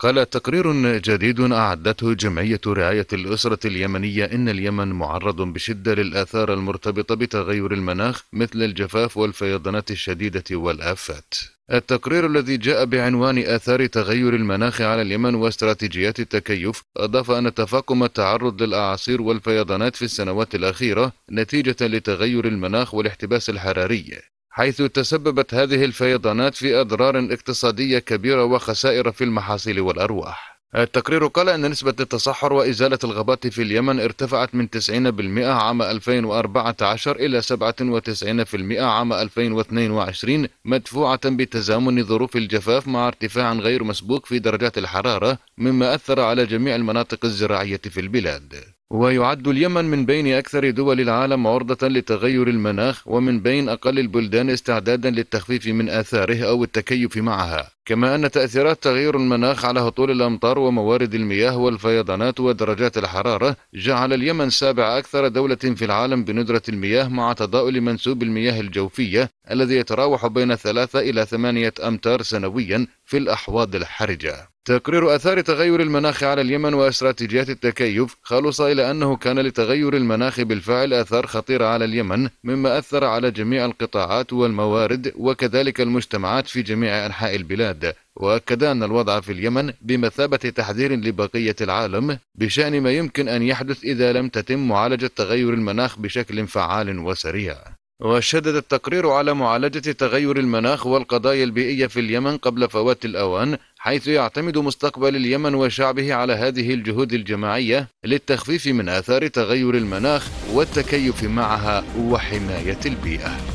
قال تقرير جديد أعدته جمعية رعاية الأسرة اليمنية إن اليمن معرض بشدة للآثار المرتبطة بتغير المناخ مثل الجفاف والفيضانات الشديدة والآفات. التقرير الذي جاء بعنوان آثار تغير المناخ على اليمن واستراتيجيات التكيف أضاف أن تفاقم التعرض للأعاصير والفيضانات في السنوات الأخيرة نتيجة لتغير المناخ والاحتباس الحراري حيث تسببت هذه الفيضانات في أضرار اقتصادية كبيرة وخسائر في المحاصيل والأرواح التقرير قال أن نسبة التصحر وإزالة الغابات في اليمن ارتفعت من 90% عام 2014 إلى 97% عام 2022 مدفوعة بتزامن ظروف الجفاف مع ارتفاع غير مسبوق في درجات الحرارة مما أثر على جميع المناطق الزراعية في البلاد ويعد اليمن من بين أكثر دول العالم عرضة لتغير المناخ ومن بين أقل البلدان استعدادا للتخفيف من آثاره أو التكيف معها كما أن تأثيرات تغير المناخ على هطول الأمطار وموارد المياه والفيضانات ودرجات الحرارة جعل اليمن سابع أكثر دولة في العالم بندرة المياه مع تضاؤل منسوب المياه الجوفية الذي يتراوح بين ثلاثة إلى ثمانية أمتار سنويا في الأحواض الحرجة تقرير أثار تغير المناخ على اليمن واستراتيجيات التكيف خلص إلى أنه كان لتغير المناخ بالفعل آثار خطيرة على اليمن مما أثر على جميع القطاعات والموارد وكذلك المجتمعات في جميع أنحاء البلاد وأكد أن الوضع في اليمن بمثابة تحذير لبقية العالم بشأن ما يمكن أن يحدث إذا لم تتم معالجة تغير المناخ بشكل فعال وسريع وشدد التقرير على معالجة تغير المناخ والقضايا البيئية في اليمن قبل فوات الأوان حيث يعتمد مستقبل اليمن وشعبه على هذه الجهود الجماعية للتخفيف من آثار تغير المناخ والتكيف معها وحماية البيئة